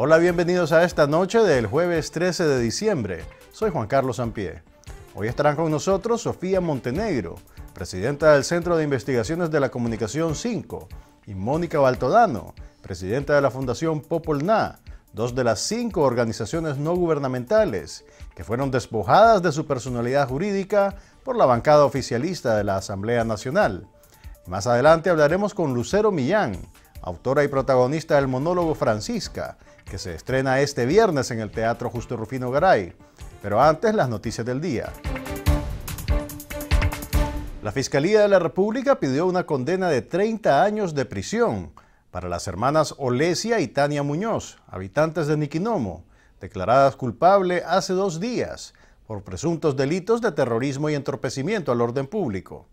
Hola, bienvenidos a esta noche del jueves 13 de diciembre. Soy Juan Carlos Sampié. Hoy estarán con nosotros Sofía Montenegro, presidenta del Centro de Investigaciones de la Comunicación 5, y Mónica Baltodano, presidenta de la Fundación Popolna dos de las cinco organizaciones no gubernamentales que fueron despojadas de su personalidad jurídica por la bancada oficialista de la Asamblea Nacional. más adelante hablaremos con Lucero Millán, autora y protagonista del monólogo Francisca, que se estrena este viernes en el Teatro Justo Rufino Garay. Pero antes, las noticias del día. La Fiscalía de la República pidió una condena de 30 años de prisión para las hermanas Olesia y Tania Muñoz, habitantes de Niquinomo, declaradas culpable hace dos días por presuntos delitos de terrorismo y entorpecimiento al orden público.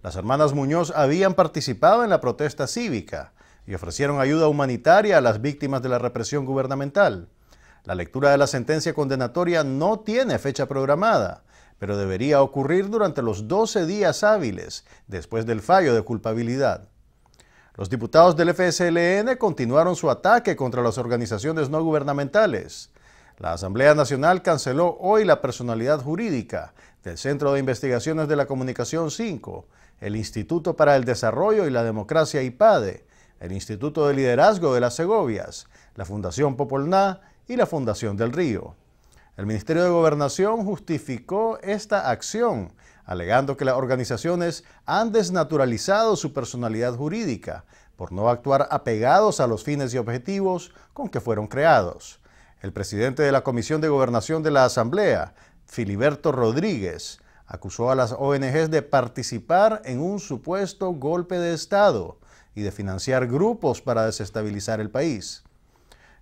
Las hermanas Muñoz habían participado en la protesta cívica y ofrecieron ayuda humanitaria a las víctimas de la represión gubernamental. La lectura de la sentencia condenatoria no tiene fecha programada, pero debería ocurrir durante los 12 días hábiles después del fallo de culpabilidad. Los diputados del FSLN continuaron su ataque contra las organizaciones no gubernamentales. La Asamblea Nacional canceló hoy la personalidad jurídica del Centro de Investigaciones de la Comunicación 5, el Instituto para el Desarrollo y la Democracia IPADE, el Instituto de Liderazgo de las Segovias, la Fundación Popolná y la Fundación del Río. El Ministerio de Gobernación justificó esta acción alegando que las organizaciones han desnaturalizado su personalidad jurídica por no actuar apegados a los fines y objetivos con que fueron creados. El presidente de la Comisión de Gobernación de la Asamblea, Filiberto Rodríguez, acusó a las ONGs de participar en un supuesto golpe de Estado y de financiar grupos para desestabilizar el país.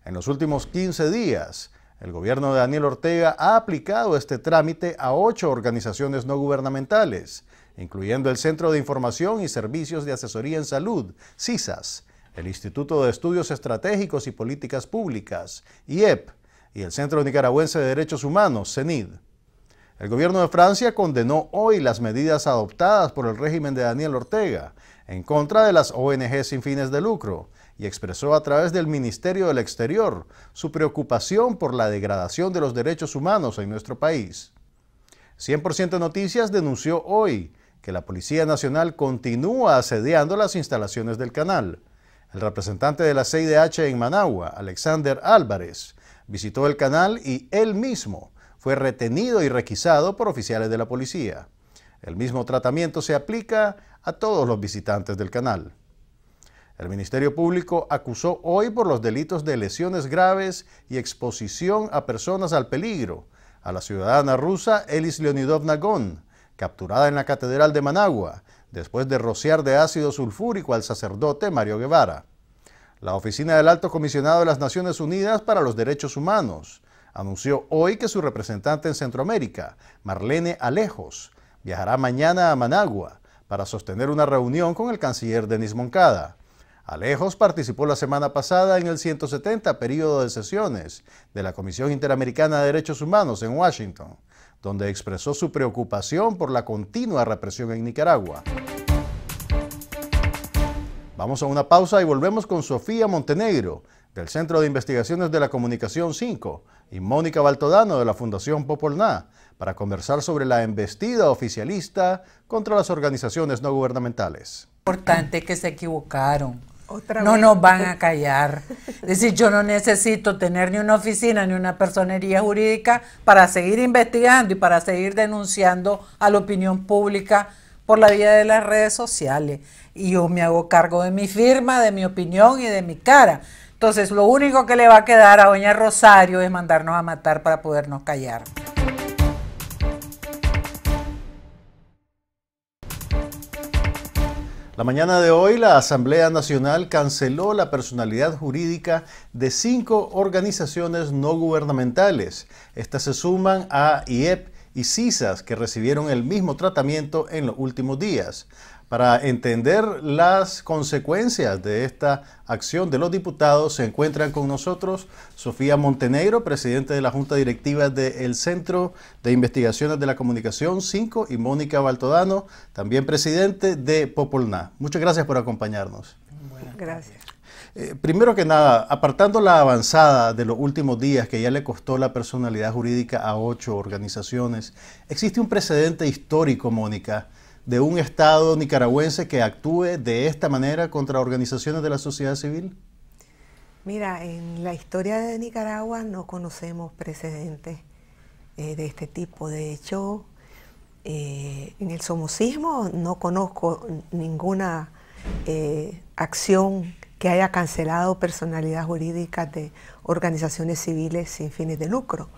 En los últimos 15 días, el gobierno de Daniel Ortega ha aplicado este trámite a ocho organizaciones no gubernamentales, incluyendo el Centro de Información y Servicios de Asesoría en Salud, CISAS, el Instituto de Estudios Estratégicos y Políticas Públicas, IEP, y el Centro Nicaragüense de Derechos Humanos, CENID. El gobierno de Francia condenó hoy las medidas adoptadas por el régimen de Daniel Ortega en contra de las ONG sin fines de lucro, y expresó a través del Ministerio del Exterior su preocupación por la degradación de los derechos humanos en nuestro país. 100% Noticias denunció hoy que la Policía Nacional continúa asediando las instalaciones del canal. El representante de la CIDH en Managua, Alexander Álvarez, visitó el canal y él mismo fue retenido y requisado por oficiales de la policía. El mismo tratamiento se aplica a todos los visitantes del canal. El Ministerio Público acusó hoy por los delitos de lesiones graves y exposición a personas al peligro a la ciudadana rusa Elis Leonidovna Gon, capturada en la Catedral de Managua, después de rociar de ácido sulfúrico al sacerdote Mario Guevara. La Oficina del Alto Comisionado de las Naciones Unidas para los Derechos Humanos anunció hoy que su representante en Centroamérica, Marlene Alejos, viajará mañana a Managua para sostener una reunión con el canciller Denis Moncada. Alejos participó la semana pasada en el 170 periodo de sesiones de la Comisión Interamericana de Derechos Humanos en Washington, donde expresó su preocupación por la continua represión en Nicaragua. Vamos a una pausa y volvemos con Sofía Montenegro, del Centro de Investigaciones de la Comunicación 5, y Mónica Baltodano de la Fundación Popolná, para conversar sobre la embestida oficialista contra las organizaciones no gubernamentales. Importante que se equivocaron no nos van a callar. Es decir, yo no necesito tener ni una oficina ni una personería jurídica para seguir investigando y para seguir denunciando a la opinión pública por la vía de las redes sociales. Y yo me hago cargo de mi firma, de mi opinión y de mi cara. Entonces, lo único que le va a quedar a doña Rosario es mandarnos a matar para podernos callar. La mañana de hoy la Asamblea Nacional canceló la personalidad jurídica de cinco organizaciones no gubernamentales. Estas se suman a IEP y CISAS, que recibieron el mismo tratamiento en los últimos días. Para entender las consecuencias de esta acción de los diputados se encuentran con nosotros Sofía Montenegro, presidente de la Junta Directiva del Centro de Investigaciones de la Comunicación 5 y Mónica Baltodano, también presidente de Popolna. Muchas gracias por acompañarnos. Buenas gracias. Eh, primero que nada, apartando la avanzada de los últimos días que ya le costó la personalidad jurídica a ocho organizaciones, existe un precedente histórico, Mónica, de un Estado nicaragüense que actúe de esta manera contra organizaciones de la sociedad civil? Mira, en la historia de Nicaragua no conocemos precedentes eh, de este tipo. De hecho, eh, en el somocismo no conozco ninguna eh, acción que haya cancelado personalidad jurídica de organizaciones civiles sin fines de lucro.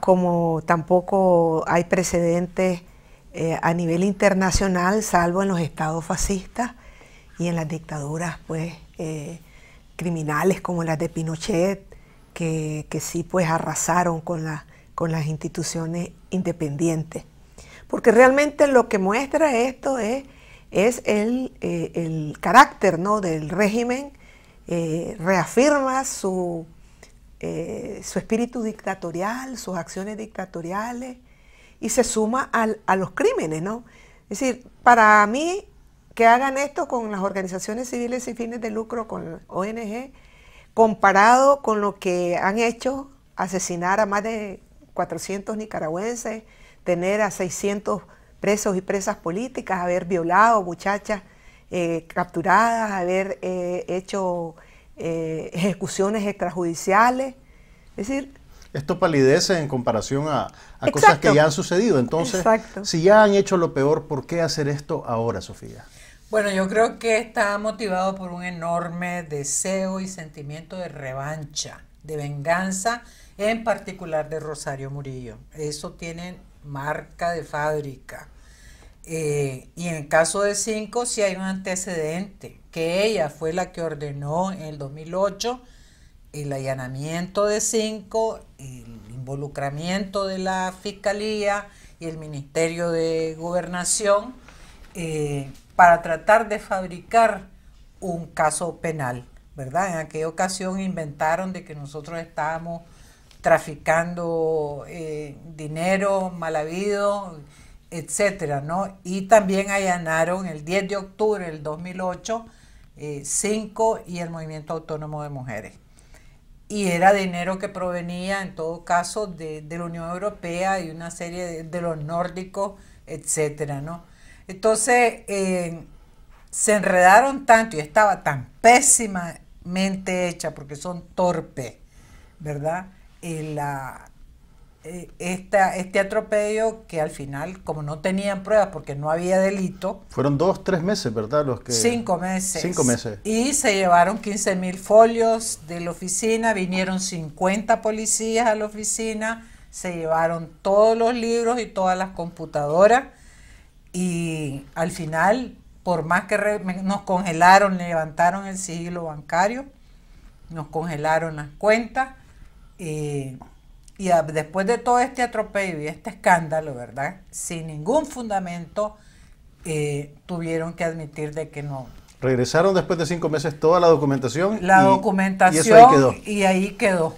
como tampoco hay precedentes eh, a nivel internacional, salvo en los estados fascistas y en las dictaduras pues, eh, criminales como las de Pinochet, que, sí pues arrasaron con, con las instituciones independientes. Porque realmente lo que muestra esto es, es el, eh, carácter ¿no? del régimen, reafirma su, su espíritu dictatorial, sus acciones dictatoriales, y se suma a los crímenes, ¿no? Es decir, para mí, que hagan esto con las organizaciones civiles sin fines de lucro, con ONG, comparado con lo que han hecho, asesinar a más de 400 nicaragüenses, tener a 600 presos y presas políticas, haber violado muchachas eh, capturadas, haber eh, hecho eh, ejecuciones extrajudiciales. Es decir, esto palidece en comparación a, cosas que ya han sucedido. Entonces, si ya han hecho lo peor, ¿por qué hacer esto ahora, Sofía? Bueno, yo creo que está motivado por un enorme deseo y sentimiento de revancha, de venganza, en particular de Rosario Murillo. Eso tiene marca de fábrica. Eh, y en el caso de Cinco, sí hay un antecedente, que ella fue la que ordenó en el 2008 el allanamiento de cinco, el involucramiento de la Fiscalía y el Ministerio de Gobernación eh, para tratar de fabricar un caso penal, ¿verdad? En aquella ocasión inventaron de que nosotros estábamos traficando eh, dinero mal habido, etcétera, Y también allanaron el 10 de octubre del 2008 eh, Cinco y el Movimiento Autónomo de Mujeres y era dinero que provenía en todo caso de, la Unión Europea y una serie de, los nórdicos, etcétera, ¿no? Entonces eh, se enredaron tanto y estaba tan pésimamente hecha porque son torpes, ¿verdad? Eh, la, eh, este atropello que al final, como no tenían pruebas porque no había delito. Fueron dos, tres meses, ¿verdad? Los que... Cinco meses. Cinco meses. Y se llevaron 15 mil folios de la oficina, vinieron 50 policías a la oficina, se llevaron todos los libros y todas las computadoras. Y al final, por más que nos congelaron, levantaron el sigilo bancario, nos congelaron las cuentas. Eh, y después de todo este atropello y este escándalo, ¿verdad? Sin ningún fundamento, eh, tuvieron que admitir de que no. Regresaron después de cinco meses toda la documentación. La documentación y, ahí quedó. y ahí quedó,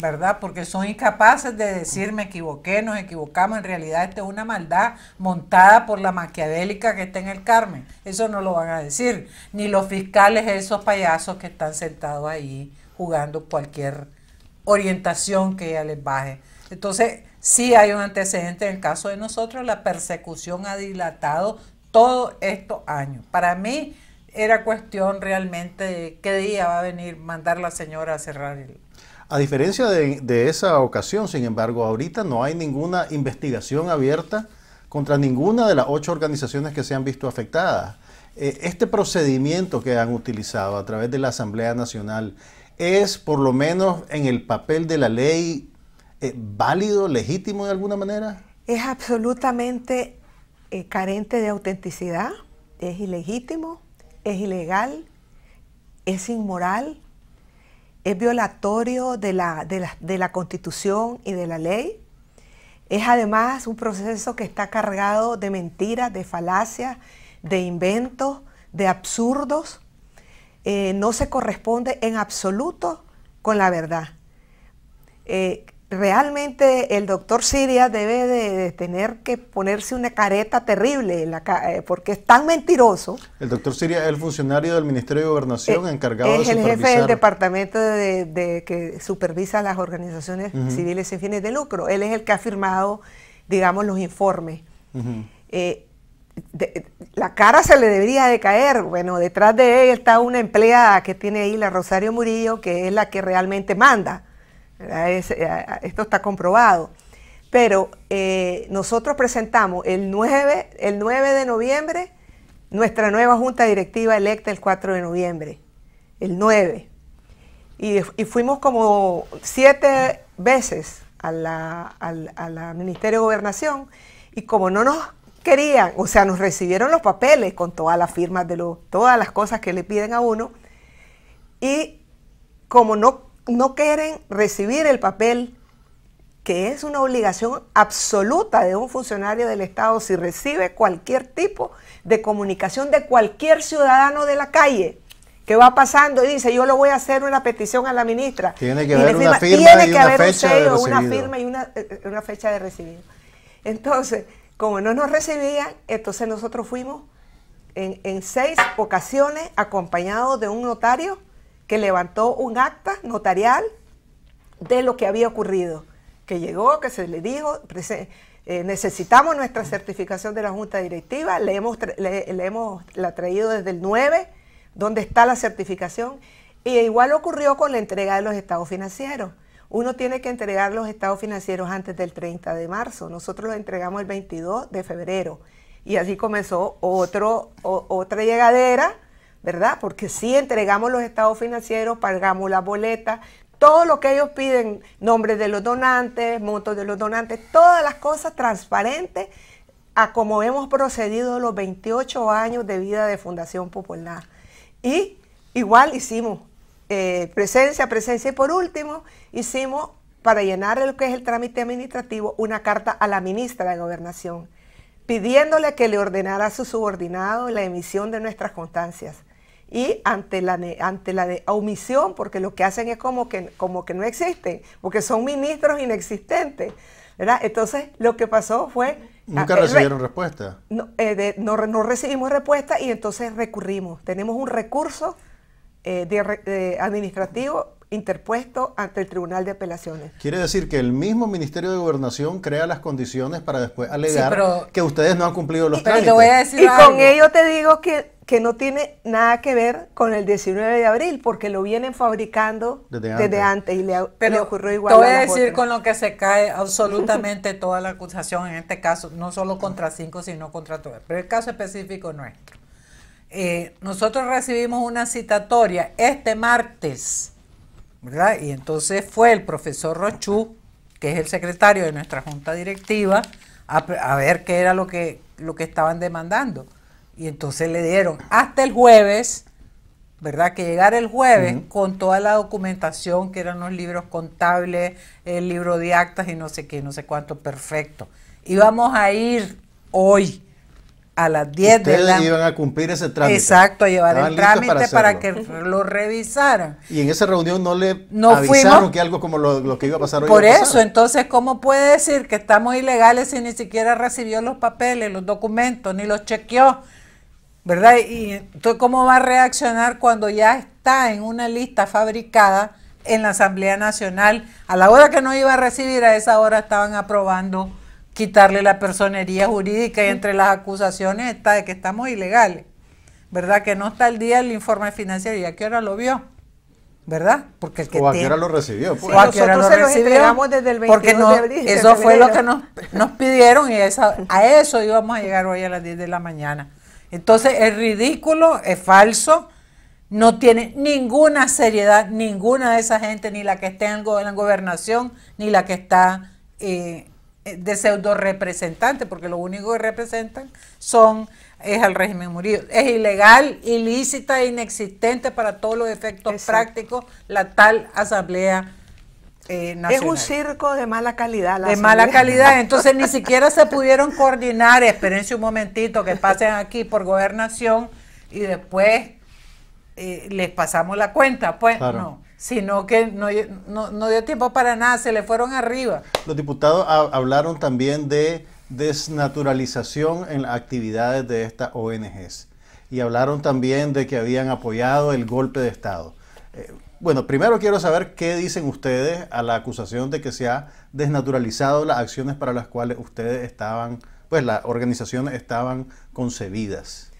¿verdad? Porque son incapaces de decir me equivoqué, nos equivocamos, en realidad esta es una maldad montada por la maquiavélica que está en el Carmen. Eso no lo van a decir, ni los fiscales, esos payasos que están sentados ahí jugando cualquier orientación que ella les baje. Entonces, sí hay un antecedente en el caso de nosotros, la persecución ha dilatado todos estos años. Para mí era cuestión realmente de qué día va a venir mandar la señora a cerrar el... A diferencia de, esa ocasión, sin embargo, ahorita no hay ninguna investigación abierta contra ninguna de las ocho organizaciones que se han visto afectadas. Eh, este procedimiento que han utilizado a través de la Asamblea Nacional, es por lo menos en el papel de la ley eh, válido, legítimo de alguna manera? Es absolutamente eh, carente de autenticidad, es ilegítimo, es ilegal, es inmoral, es violatorio de la, de la constitución y de la ley. Es además un proceso que está cargado de mentiras, de falacias, de inventos, de absurdos eh, no se corresponde en absoluto con la verdad. Eh, realmente el doctor Siria debe de, tener que ponerse una careta terrible eh, porque es tan mentiroso. El doctor Siria es el funcionario del Ministerio de Gobernación encargado de supervisar. Es el jefe del departamento de, que supervisa las organizaciones civiles sin fines de lucro. Él es el que ha firmado, digamos, los informes la cara se le debería de caer. Bueno, detrás de él está una empleada que tiene ahí la Rosario Murillo, que es la que realmente manda. Eh, esto está comprobado. Pero eh, nosotros presentamos el 9, el 9 de noviembre nuestra nueva junta directiva electa el 4 de noviembre, el 9. Y, fuimos como siete veces al a Ministerio de Gobernación y como no nos querían, o sea, nos recibieron los papeles con todas las firmas de todas las cosas que le piden a uno, y como no, no quieren recibir el papel, que es una obligación absoluta de un funcionario del Estado si recibe cualquier tipo de comunicación de cualquier ciudadano de la calle, que va pasando y dice yo lo voy a hacer una petición a la ministra. Tiene que haber una firma, y una firma eh, y eh, una, fecha de recibido. Entonces, como no nos recibían, entonces nosotros fuimos en, seis ocasiones acompañados de un notario que levantó un acta notarial de lo que había ocurrido, que llegó, que se le dijo, eh, necesitamos nuestra certificación de la Junta Directiva, le hemos, le, hemos la traído desde el 9, donde está la certificación, y igual ocurrió con la entrega de los estados financieros. Uno tiene que entregar los estados financieros antes del 30 de marzo. Nosotros los entregamos el 22 de febrero. Y así comenzó otra llegadera, ¿verdad? Porque sí entregamos los estados financieros, pagamos las boletas, todo lo que ellos piden, nombres de los donantes, montos de los donantes, todas las cosas transparentes a como hemos procedido los 28 años de vida de Fundación Popular. Y igual hicimos eh, presencia, presencia. Y por último, hicimos, para llenar lo que es el trámite administrativo, una carta a la ministra de Gobernación, pidiéndole que le ordenara a su subordinado la emisión de nuestras constancias. Y ante la, ante la omisión, porque lo que hacen es como que, como que no existen, porque son ministros inexistentes. ¿verdad? Entonces, lo que pasó fue... Nunca ah, recibieron respuesta. Eh, no recibimos respuesta y entonces recurrimos. Tenemos un recurso eh, administrativo interpuesto ante el Tribunal de Apelaciones. Quiere decir que el mismo Ministerio de Gobernación crea las condiciones para después alegar que ustedes no han cumplido los y con ello te digo que, que no tiene nada que ver con el 19 de abril, porque lo vienen fabricando desde antes, y le, ocurrió igual. Te voy a, decir con lo que se cae absolutamente toda la acusación, en este caso, no solo contra cinco, sino contra todos. Pero el caso específico no es eh, nosotros recibimos una citatoria este martes, ¿verdad? Y entonces fue el profesor Rochú, que es el secretario de nuestra junta directiva, a, ver qué era lo que, lo que estaban demandando. Y entonces le dieron hasta el jueves, ¿verdad? Que llegara el jueves con toda la documentación, que eran los libros contables, el libro de actas y no sé qué, no sé cuánto, perfecto. íbamos a ir hoy a las 10 de la iban a cumplir ese trámite. Exacto, a llevar el trámite para, que lo revisaran. Y en esa reunión no le no avisaron que algo como lo, que iba a pasar hoy. Por eso, entonces, ¿cómo puede decir que estamos ilegales si ni siquiera recibió los papeles, los documentos, ni los chequeó? ¿Verdad? Y entonces, ¿cómo va a reaccionar cuando ya está en una lista fabricada en la Asamblea Nacional? A la hora que no iba a recibir, a esa hora estaban aprobando quitarle la personería jurídica y entre las acusaciones está de que estamos ilegales, ¿verdad? Que no está el día el informe financiero y a qué hora lo vio, ¿verdad? Porque el que o a lo recibió. Pues. Nosotros nosotros o lo recibió. Desde el de abril, eso fue lo que nos, nos pidieron y a eso íbamos a llegar hoy a las 10 de la mañana. Entonces es ridículo, es falso, no tiene ninguna seriedad, ninguna de esa gente, ni la que está en, la gobernación, ni la que está... Eh, eh, de pseudo representantes porque lo único que representan son es al régimen murido Es ilegal, ilícita e inexistente para todos los efectos prácticos la tal asamblea eh, es un circo de mala calidad. La de mala calidad, entonces ni siquiera se pudieron coordinar, esperense un momentito que pasen aquí por gobernación y después eh, les pasamos la cuenta, pues no sino que no, dio tiempo para nada, se le fueron arriba. Los diputados hablaron también de desnaturalización en las actividades de estas ONGs y hablaron también de que habían apoyado el golpe de Estado. Eh, bueno, primero quiero saber qué dicen ustedes a la acusación de que se ha desnaturalizado las acciones para las cuales ustedes estaban, pues las organizaciones estaban concebidas.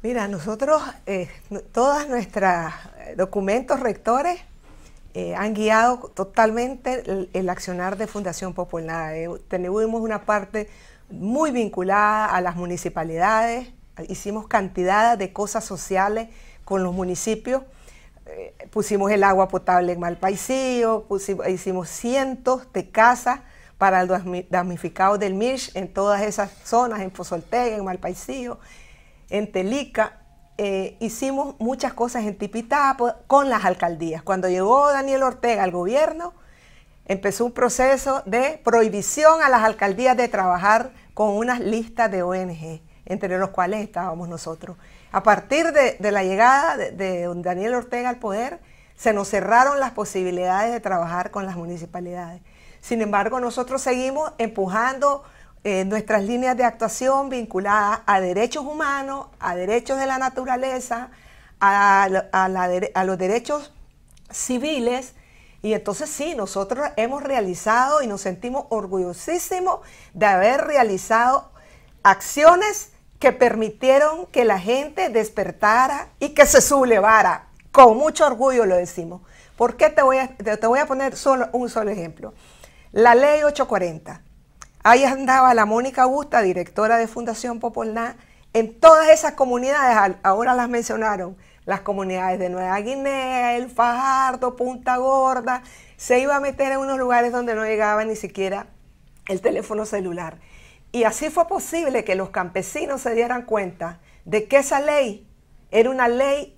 Mira, nosotros, eh, todos nuestros eh, documentos rectores eh, han guiado totalmente el, accionar de Fundación Popular. tenemos una parte muy vinculada a las municipalidades, hicimos cantidad de cosas sociales con los municipios, pusimos el agua potable en Malpaisillo, hicimos cientos de casas para los damnificados del MIRSH en todas esas zonas, en Pozoltega, en Malpaisillo en Telica, eh, hicimos muchas cosas en Tipitapa con las alcaldías. Cuando llegó Daniel Ortega al gobierno, empezó un proceso de prohibición a las alcaldías de trabajar con unas listas de ONG, entre los cuales estábamos nosotros. A partir de, la llegada de, Daniel Ortega al poder, se nos cerraron las posibilidades de trabajar con las municipalidades. Sin embargo, nosotros seguimos empujando eh, nuestras líneas de actuación vinculadas a derechos humanos, a derechos de la naturaleza, a, los derechos civiles. Y entonces sí, nosotros hemos realizado y nos sentimos orgullosísimos de haber realizado acciones que permitieron que la gente despertara y que se sublevara. Con mucho orgullo lo decimos. ¿Por qué te voy a, te voy a poner solo un solo ejemplo? La ley 840 Ahí andaba la Mónica Augusta, directora de Fundación Popolná, en todas esas comunidades, ahora las mencionaron, las comunidades de Nueva Guinea, El Fajardo, Punta Gorda, se iba a meter en unos lugares donde no llegaba ni siquiera el teléfono celular. Y así fue posible que los campesinos se dieran cuenta de que esa ley era una ley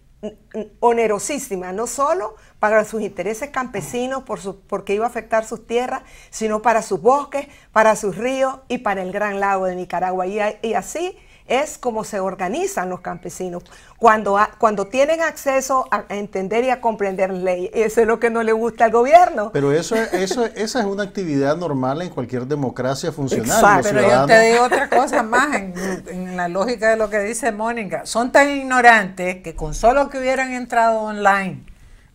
onerosísima, no solo para sus intereses campesinos, por porque iba a afectar sus tierras, sino para sus bosques, para sus ríos y para el gran lago de Nicaragua. y así es como se organizan los campesinos. Cuando, cuando tienen acceso a entender y a comprender ley, eso es lo que no le gusta al gobierno. Pero eso, eso esa es una actividad normal en cualquier democracia funcional. Exacto. Pero yo te digo otra cosa más, en, la lógica de lo que dice Mónica. Son tan ignorantes que con solo que hubieran entrado online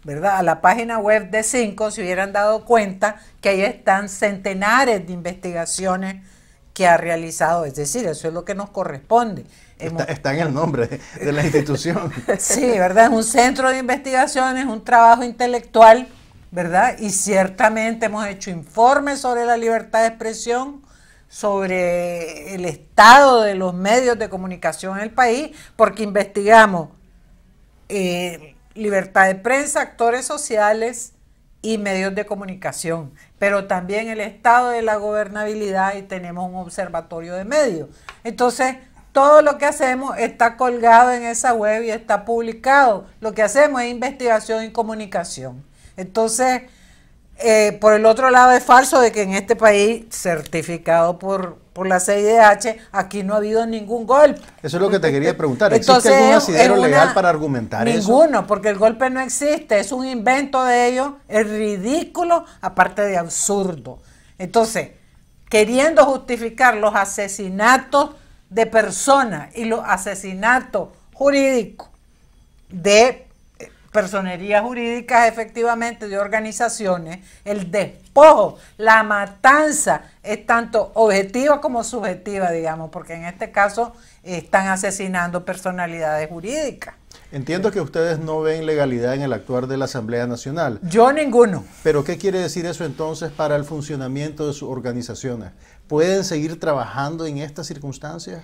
¿verdad? A la página web de Cinco se hubieran dado cuenta que ahí están centenares de investigaciones que ha realizado. Es decir, eso es lo que nos corresponde. Está, en el nombre de la institución. sí, ¿verdad? Es un centro de investigación, es un trabajo intelectual, ¿verdad? Y ciertamente hemos hecho informes sobre la libertad de expresión, sobre el estado de los medios de comunicación en el país, porque investigamos eh, libertad de prensa, actores sociales, y medios de comunicación, pero también el estado de la gobernabilidad y tenemos un observatorio de medios. Entonces, todo lo que hacemos está colgado en esa web y está publicado. Lo que hacemos es investigación y comunicación. Entonces, eh, por el otro lado es falso de que en este país, certificado por por la CIDH, aquí no ha habido ningún golpe. Eso es lo que te quería preguntar. ¿Existe algún asidero legal para argumentar eso? Ninguno, porque el golpe no existe, es un invento de ellos, es ridículo, aparte de absurdo. Entonces, queriendo justificar los asesinatos de personas y los asesinatos jurídicos de personerías jurídicas efectivamente de organizaciones, el despojo, la matanza es tanto objetiva como subjetiva, digamos, porque en este caso están asesinando personalidades jurídicas. Entiendo que ustedes no ven legalidad en el actuar de la Asamblea Nacional. Yo ninguno. Pero ¿qué quiere decir eso entonces para el funcionamiento de sus organizaciones? ¿Pueden seguir trabajando en estas circunstancias?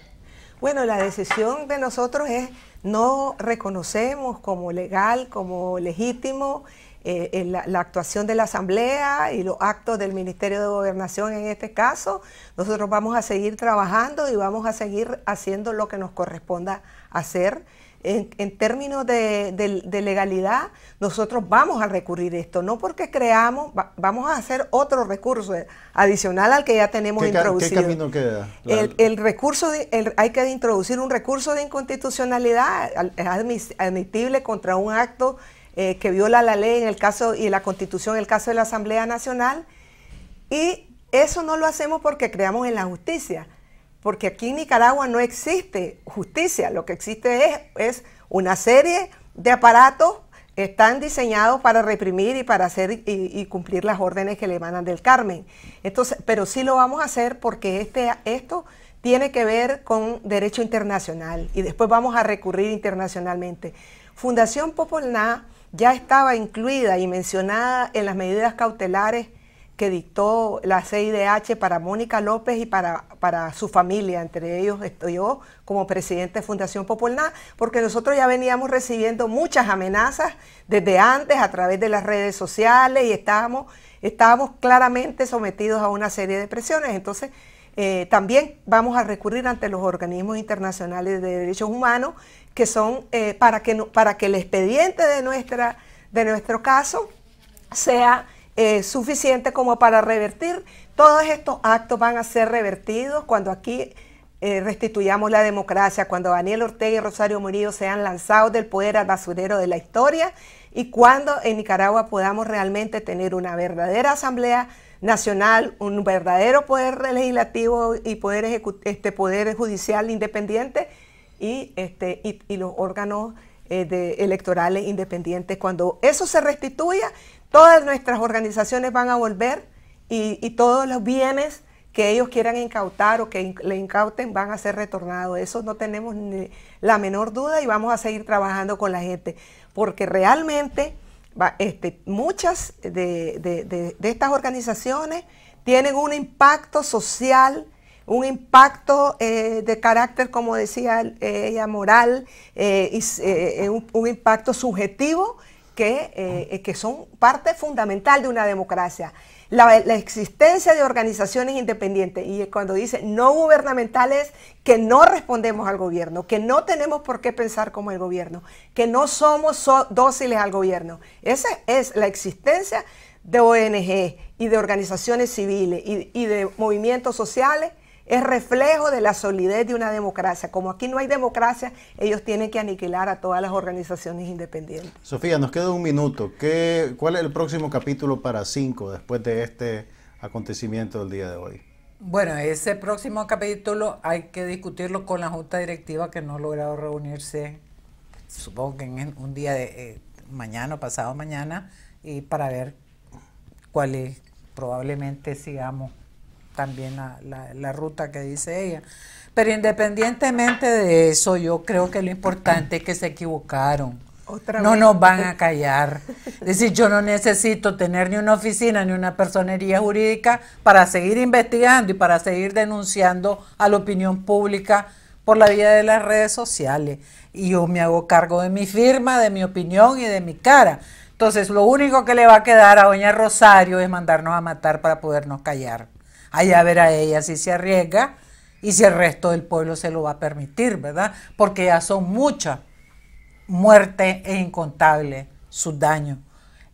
Bueno, la decisión de nosotros es no reconocemos como legal, como legítimo eh, la, la, actuación de la Asamblea y los actos del Ministerio de Gobernación en este caso. Nosotros vamos a seguir trabajando y vamos a seguir haciendo lo que nos corresponda hacer en, términos de, legalidad, nosotros vamos a recurrir esto, no porque creamos, vamos a hacer otro recurso adicional al que ya tenemos introducido. ¿Qué camino queda? El, recurso, hay que introducir un recurso de inconstitucionalidad, es admitible contra un acto eh, que viola la ley en el caso y la constitución en el caso de la Asamblea Nacional, y eso no lo hacemos porque creamos en la justicia porque aquí en Nicaragua no existe justicia, lo que existe es, es una serie de aparatos están diseñados para reprimir y para hacer y, cumplir las órdenes que le mandan del Carmen. Entonces, pero sí lo vamos a hacer porque este, esto tiene que ver con derecho internacional y después vamos a recurrir internacionalmente. Fundación Popolná ya estaba incluida y mencionada en las medidas cautelares que dictó la CIDH para Mónica López y para, para su familia, entre ellos estoy yo como presidente de Fundación Popular porque nosotros ya veníamos recibiendo muchas amenazas desde antes a través de las redes sociales y estábamos, estábamos claramente sometidos a una serie de presiones. Entonces, eh, también vamos a recurrir ante los organismos internacionales de derechos humanos, que son eh, para, que, para que el expediente de, nuestra, de nuestro caso sea eh, suficiente como para revertir. Todos estos actos van a ser revertidos cuando aquí eh, restituyamos la democracia, cuando Daniel Ortega y Rosario Murillo sean lanzados del poder al basurero de la historia y cuando en Nicaragua podamos realmente tener una verdadera asamblea nacional, un verdadero poder legislativo y poder, este, poder judicial independiente y, este, los órganos eh, electorales independientes. Cuando eso se restituya, Todas nuestras organizaciones van a volver y, todos los bienes que ellos quieran incautar o que le incauten van a ser retornados. Eso no tenemos la menor duda y vamos a seguir trabajando con la gente, porque realmente este, muchas de, estas organizaciones tienen un impacto social, un impacto eh, de carácter, como decía eh, ella, moral, eh, un impacto subjetivo eh, que, son parte fundamental de una democracia. La, existencia de organizaciones independientes y cuando dice no gubernamentales que no respondemos al gobierno, que no tenemos por qué pensar como el gobierno, que no somos dóciles al gobierno. Esa es la existencia de ONG e y de organizaciones civiles y, y de movimientos sociales es reflejo de la solidez de una democracia. Como aquí no hay democracia, ellos tienen que aniquilar a todas las organizaciones independientes. Sofía, nos queda un minuto. ¿Cuál es el próximo capítulo para cinco después de este acontecimiento del día de hoy? Bueno, ese próximo capítulo hay que discutirlo con la Junta Directiva que no ha logrado reunirse, supongo que en un día de eh, mañana pasado mañana, y para ver cuál es, probablemente sigamos también la, la, ruta que dice ella. Pero independientemente de eso, yo creo que lo importante es que se equivocaron. no nos van a callar. Es decir, yo no necesito tener ni una oficina ni una personería jurídica para seguir investigando y para seguir denunciando a la opinión pública por la vía de las redes sociales. Y yo me hago cargo de mi firma, de mi opinión y de mi cara. Entonces, lo único que le va a quedar a doña Rosario es mandarnos a matar para podernos callar allá a ella si se arriesga y si el resto del pueblo se lo va a permitir, ¿verdad? Porque ya son muchas muertes e incontables sus daños.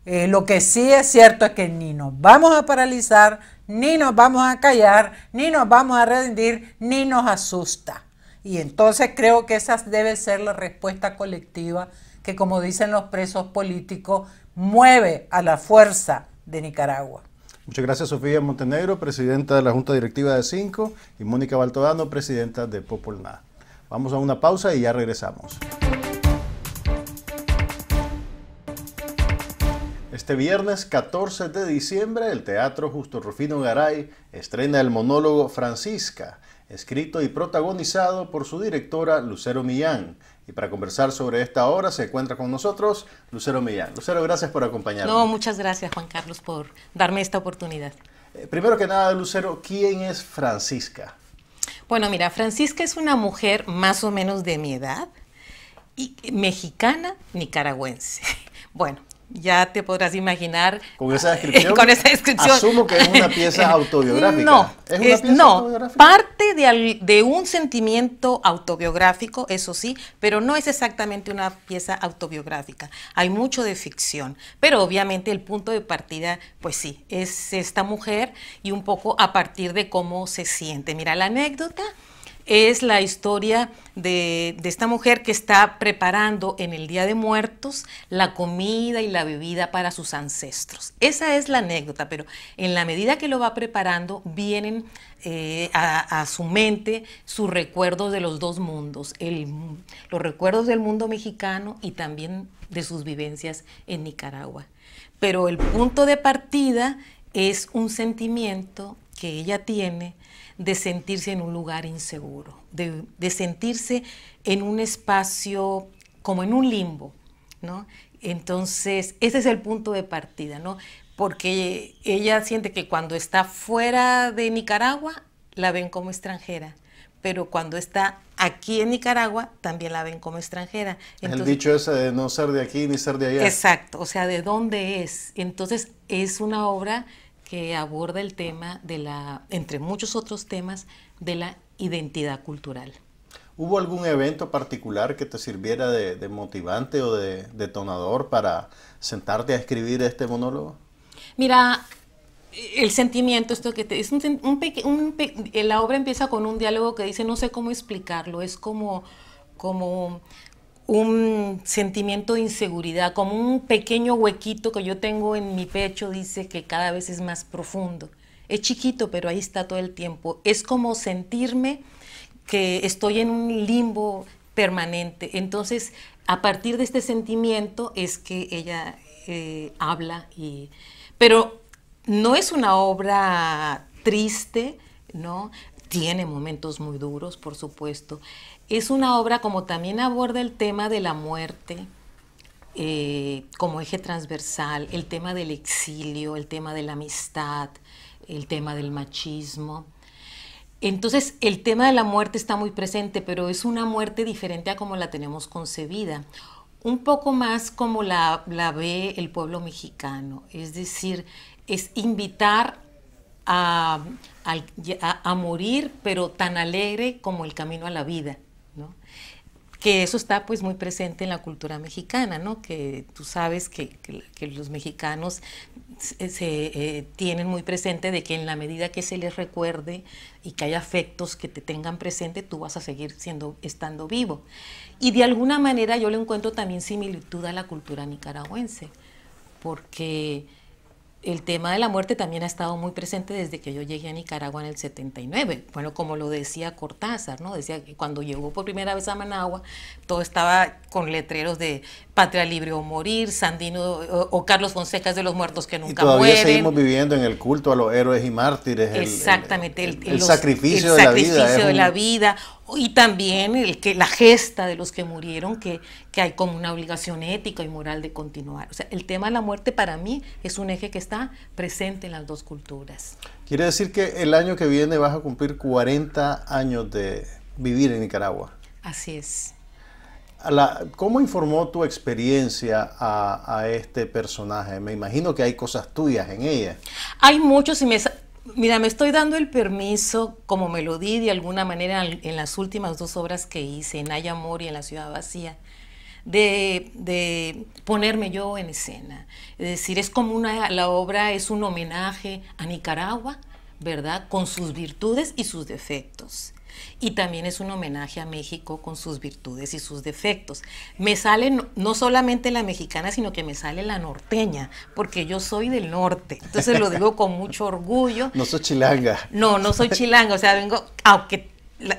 Eh, lo que sí es cierto es que ni nos vamos a paralizar, ni nos vamos a callar, ni nos vamos a rendir, ni nos asusta. Y entonces creo que esa debe ser la respuesta colectiva que, como dicen los presos políticos, mueve a la fuerza de Nicaragua. Muchas gracias Sofía Montenegro, presidenta de la Junta Directiva de Cinco, y Mónica Baltodano, presidenta de Popolná. Vamos a una pausa y ya regresamos. Este viernes 14 de diciembre, el Teatro Justo Rufino Garay estrena el monólogo Francisca, escrito y protagonizado por su directora Lucero Millán, y para conversar sobre esta obra se encuentra con nosotros Lucero Millán. Lucero, gracias por acompañarnos. No, muchas gracias Juan Carlos por darme esta oportunidad. Eh, primero que nada, Lucero, ¿quién es Francisca? Bueno, mira, Francisca es una mujer más o menos de mi edad, y, mexicana, nicaragüense. Bueno, ya te podrás imaginar. Con esa descripción. Asumo que es una pieza autobiográfica. No, ¿Es una pieza no parte de, de, un sentimiento autobiográfico, eso sí, pero no es exactamente una pieza autobiográfica. Hay mucho de ficción, pero obviamente el punto de partida, pues sí, es esta mujer y un poco a partir de cómo se siente. Mira, la anécdota es la historia de, esta mujer que está preparando en el Día de Muertos la comida y la bebida para sus ancestros. Esa es la anécdota, pero en la medida que lo va preparando vienen eh, a, su mente sus recuerdos de los dos mundos, los recuerdos del mundo mexicano y también de sus vivencias en Nicaragua. Pero el punto de partida es un sentimiento que ella tiene de sentirse en un lugar inseguro, de, sentirse en un espacio como en un limbo, ¿no? Entonces, ese es el punto de partida, ¿no? Porque ella siente que cuando está fuera de Nicaragua, la ven como extranjera, pero cuando está aquí en Nicaragua, también la ven como extranjera. el dicho ese de no ser de aquí ni ser de allá. Exacto, o sea, ¿de dónde es? Entonces, es una obra que aborda el tema de la, entre muchos otros temas, de la identidad cultural. ¿Hubo algún evento particular que te sirviera de, motivante o de detonador para sentarte a escribir este monólogo? Mira, el sentimiento, esto que es un, un, la obra empieza con un diálogo que dice, no sé cómo explicarlo, es como, como un sentimiento de inseguridad, como un pequeño huequito que yo tengo en mi pecho, dice que cada vez es más profundo. Es chiquito, pero ahí está todo el tiempo. Es como sentirme que estoy en un limbo permanente. Entonces, a partir de este sentimiento es que ella eh, habla y... Pero no es una obra triste, ¿no? Tiene momentos muy duros, por supuesto. Es una obra como también aborda el tema de la muerte eh, como eje transversal, el tema del exilio, el tema de la amistad, el tema del machismo. Entonces, el tema de la muerte está muy presente, pero es una muerte diferente a como la tenemos concebida. Un poco más como la, ve el pueblo mexicano, es decir, es invitar a morir, pero tan alegre como el camino a la vida que eso está pues muy presente en la cultura mexicana, ¿no? Que tú sabes que, los mexicanos se, eh, eh, tienen muy presente de que en la medida que se les recuerde y que haya afectos que te tengan presente, tú vas a seguir siendo, estando vivo. Y de alguna manera yo le encuentro también similitud a la cultura nicaragüense, porque el tema de la muerte también ha estado muy presente desde que yo llegué a Nicaragua en el 79. Bueno, como lo decía Cortázar, ¿no? Decía que cuando llegó por primera vez a Managua, todo estaba con letreros de Patria Libre o Morir, Sandino o, Carlos Fonseca es de los muertos que nunca y todavía seguimos viviendo en el culto a los héroes y mártires. Exactamente. El, sacrificio de la vida. Y también que, la gesta de los que murieron, que, que hay como una obligación ética y moral de continuar. O sea, el tema de la muerte para mí es un eje que está presente en las dos culturas. Quiere decir que el año que viene vas a cumplir 40 años de vivir en Nicaragua. Así es. ¿cómo informó tu experiencia a, este personaje? Me imagino que hay cosas tuyas en ella. Hay muchos y Mira, me estoy dando el permiso, como me lo di de alguna manera en las últimas dos obras que hice, en Hay Amor y en La Ciudad Vacía, de, de, ponerme yo en escena. Es decir, es como una, la obra es un homenaje a Nicaragua, ¿verdad? Con sus virtudes y sus defectos y también es un homenaje a México con sus virtudes y sus defectos. Me sale no, solamente la mexicana, sino que me sale la norteña, porque yo soy del norte. Entonces lo digo con mucho orgullo. No soy chilanga. No, no soy chilanga, o sea, vengo, aunque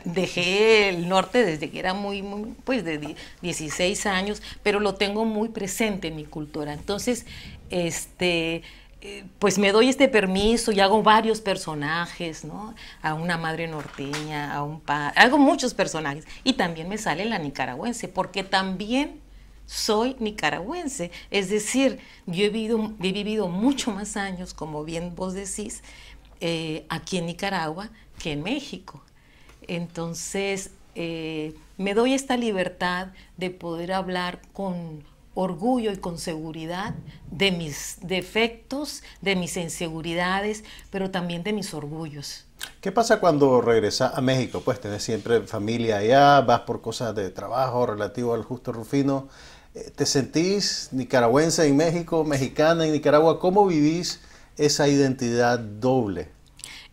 dejé el norte desde que era muy, muy pues de 16 años, pero lo tengo muy presente en mi cultura. Entonces, este, eh, pues me doy este permiso y hago varios personajes, ¿no? A una madre norteña, a un padre, hago muchos personajes. Y también me sale la nicaragüense, porque también soy nicaragüense. Es decir, yo he vivido, he vivido mucho más años, como bien vos decís, eh, aquí en Nicaragua que en México. Entonces, eh, me doy esta libertad de poder hablar con orgullo y con seguridad de mis defectos, de mis inseguridades, pero también de mis orgullos. ¿Qué pasa cuando regresas a México? Pues tenés siempre familia allá, vas por cosas de trabajo relativo al justo Rufino. Eh, ¿Te sentís nicaragüense en México, mexicana en Nicaragua? ¿Cómo vivís esa identidad doble?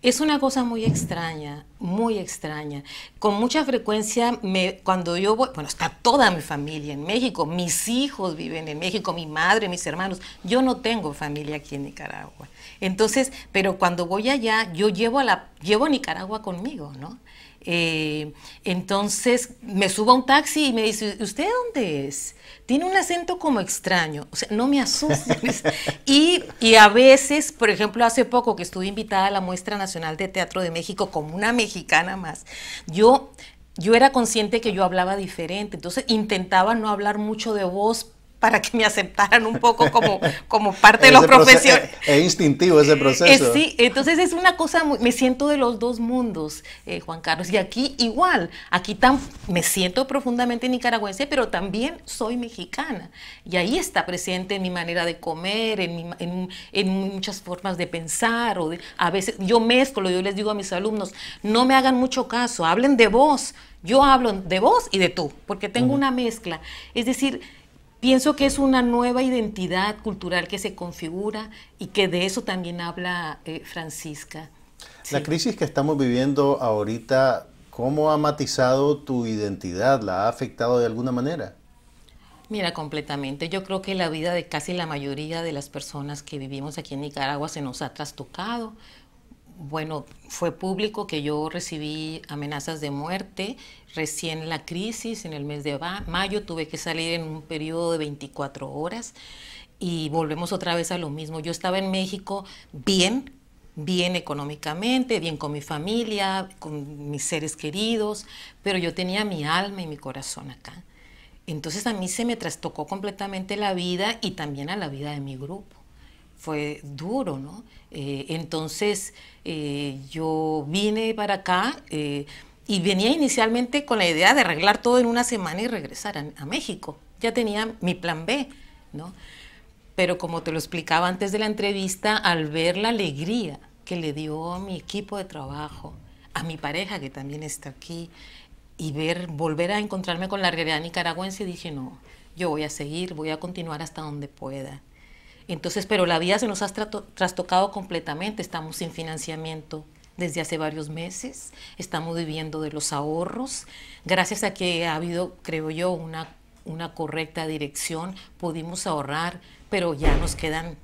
Es una cosa muy extraña, muy extraña. Con mucha frecuencia, me, cuando yo voy, bueno, está toda mi familia en México, mis hijos viven en México, mi madre, mis hermanos, yo no tengo familia aquí en Nicaragua. Entonces, pero cuando voy allá, yo llevo a, la, llevo a Nicaragua conmigo, ¿no? Eh, entonces me subo a un taxi y me dice, ¿usted dónde es? Tiene un acento como extraño, o sea, no me asustes. y, y a veces, por ejemplo, hace poco que estuve invitada a la Muestra Nacional de Teatro de México como una mexicana más, yo yo era consciente que yo hablaba diferente, entonces intentaba no hablar mucho de voz para que me aceptaran un poco como, como parte de los profesionales. Eh, es, instintivo ese eh, proceso. sí, entonces es una cosa, me siento de los dos mundos, eh, Juan Carlos. Y aquí igual, aquí tan, me siento profundamente nicaragüense, pero también soy mexicana. Y ahí está presente en mi manera de comer, en, en, muchas formas de pensar. O a veces yo mezclo, yo les digo a mis alumnos, no me hagan mucho caso, hablen de vos. Yo hablo de vos y de tú, porque tengo una mezcla. Es decir, Pienso que es una nueva identidad cultural que se configura y que de eso también habla eh, Francisca. La crisis que estamos viviendo ahorita, ¿cómo ha matizado tu identidad? ¿La ha afectado de alguna manera? Mira, completamente. Yo creo que la vida de casi la mayoría de las personas que vivimos aquí en Nicaragua se nos ha trastocado bueno, fue público que yo recibí amenazas de muerte. Recién la crisis, en el mes de mayo, tuve que salir en un periodo de 24 horas y volvemos otra vez a lo mismo. Yo estaba en México bien, bien económicamente, bien con mi familia, con mis seres queridos, pero yo tenía mi alma y mi corazón acá. Entonces a mí se me trastocó completamente la vida y también a la vida de mi grupo fue duro, ¿no? Eh, entonces eh, yo vine para acá eh, y venía inicialmente con la idea de arreglar todo en una semana y regresar a, México. Ya tenía mi plan B, ¿no? Pero como te lo explicaba antes de la entrevista, al ver la alegría que le dio a mi equipo de trabajo, a mi pareja que también está aquí, y ver, volver a encontrarme con la realidad nicaragüense, dije, no, yo voy a seguir, voy a continuar hasta donde pueda. Entonces, pero la vida se nos ha trastocado completamente, estamos sin financiamiento desde hace varios meses, estamos viviendo de los ahorros, gracias a que ha habido, creo yo, una, una correcta dirección, pudimos ahorrar, pero ya nos quedan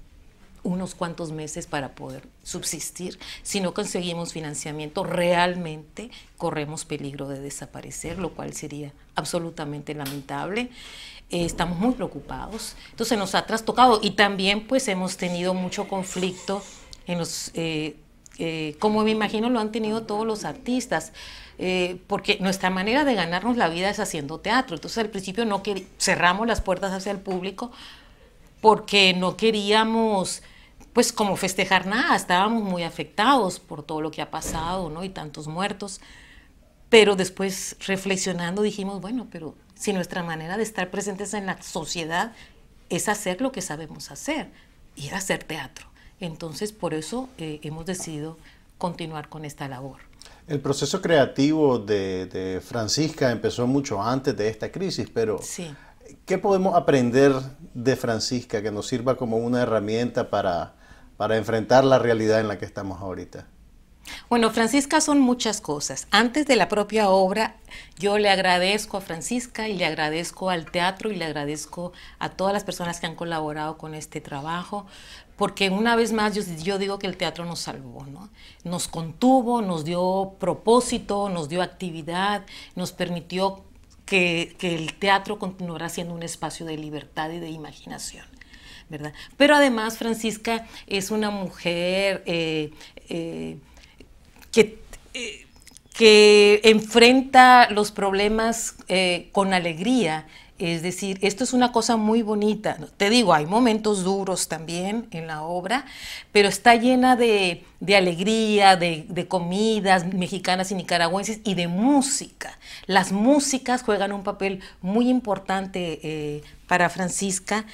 unos cuantos meses para poder subsistir. Si no conseguimos financiamiento, realmente corremos peligro de desaparecer, lo cual sería absolutamente lamentable. Eh, estamos muy preocupados. Entonces nos ha trastocado y también pues hemos tenido mucho conflicto en los... Eh, eh, como me imagino lo han tenido todos los artistas, porque nuestra manera de ganarnos la vida es haciendo teatro. Entonces al principio no cerramos las puertas hacia el público porque no queríamos pues como festejar nada, estábamos muy afectados por todo lo que ha pasado, ¿no? Y tantos muertos. Pero después reflexionando dijimos, bueno, pero si nuestra manera de estar presentes en la sociedad es hacer lo que sabemos hacer, y era hacer teatro. Entonces, por eso eh, hemos decidido continuar con esta labor. El proceso creativo de, Francisca empezó mucho antes de esta crisis, pero ¿qué podemos aprender de Francisca que nos sirva como una herramienta para, para enfrentar la realidad en la que estamos ahorita? Bueno, Francisca son muchas cosas. Antes de la propia obra, yo le agradezco a Francisca y le agradezco al teatro y le agradezco a todas las personas que han colaborado con este trabajo, porque una vez más yo, digo que el teatro nos salvó, ¿no? Nos contuvo, nos dio propósito, nos dio actividad, nos permitió que, que el teatro continuara siendo un espacio de libertad y de imaginación. Pero además Francisca es una mujer eh, eh, eh, que, enfrenta los problemas con alegría. Es decir, esto es una cosa muy bonita. Te digo, hay momentos duros también en la obra, pero está llena de, alegría, de, comidas mexicanas y nicaragüenses y de música. Las músicas juegan un papel muy importante para Francisca.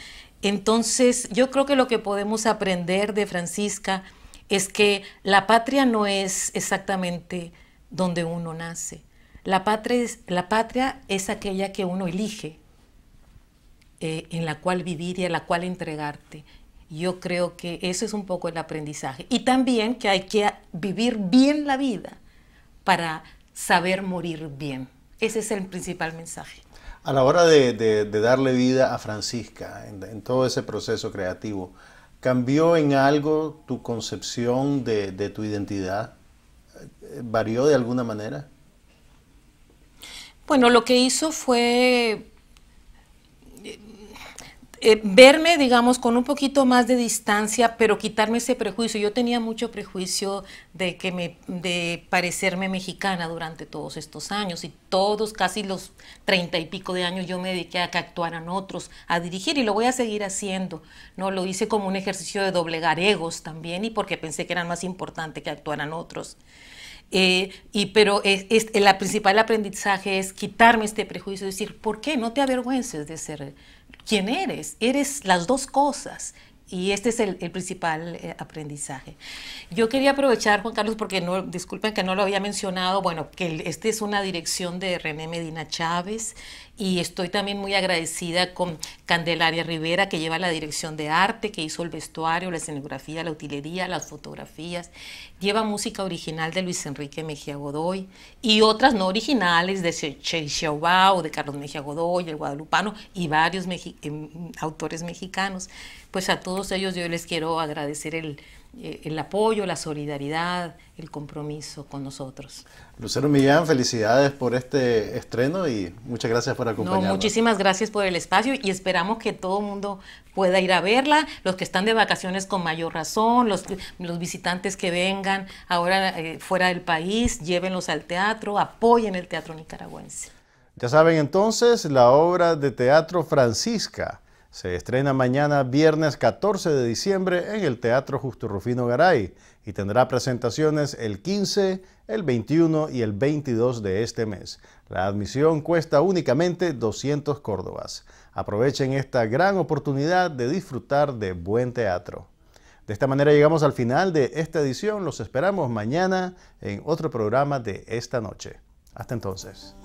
Entonces, yo creo que lo que podemos aprender de Francisca es que la patria no es exactamente donde uno nace. La patria es, aquella que uno elige, eh, en la cual vivir y a la cual entregarte. Yo creo que eso es un poco el aprendizaje. Y también que hay que vivir bien la vida para saber morir bien. Ese es el principal mensaje. A la hora de, darle vida a Francisca, en, todo ese proceso creativo, ¿cambió en algo tu concepción de tu identidad? ¿Varió de alguna manera? Bueno, lo que hizo fue eh, verme, digamos, con un poquito más de distancia, pero quitarme ese prejuicio. Yo tenía mucho prejuicio de que me, de parecerme mexicana durante todos estos años y todos, casi los treinta y pico de años, yo me dediqué a que actuaran otros, a dirigir y lo voy a seguir haciendo. No, lo hice como un ejercicio de doblegar egos también y porque pensé que era más importante que actuaran otros. Eh, y, pero es, el principal aprendizaje es quitarme este prejuicio, decir, ¿por qué? No te avergüences de ser quién eres. Eres las dos cosas. Y este es el, principal eh, aprendizaje. Yo quería aprovechar, Juan Carlos, porque no, disculpen que no lo había mencionado, bueno, que este es una dirección de René Medina Chávez, y estoy también muy agradecida con Candelaria Rivera, que lleva la dirección de arte, que hizo el vestuario, la escenografía, la utilería, las fotografías. Lleva música original de Luis Enrique Mejía Godoy y otras no originales de Che o de Carlos Mejía Godoy, el guadalupano y varios em, autores mexicanos. Pues a todos ellos yo les quiero agradecer el, eh, el apoyo, la solidaridad, el compromiso con nosotros. Lucero Millán, felicidades por este estreno y muchas gracias por no, muchísimas gracias por el espacio y esperamos que todo el mundo pueda ir a verla, los que están de vacaciones con mayor razón, los, los visitantes que vengan ahora eh, fuera del país, llévenlos al teatro, apoyen el teatro nicaragüense. Ya saben entonces, la obra de teatro Francisca se estrena mañana viernes 14 de diciembre en el Teatro Justo Rufino Garay y tendrá presentaciones el 15, el 21 y el 22 de este mes. La admisión cuesta únicamente 200 córdobas. Aprovechen esta gran oportunidad de disfrutar de buen teatro. De esta manera llegamos al final de esta edición. Los esperamos mañana en otro programa de esta noche. Hasta entonces.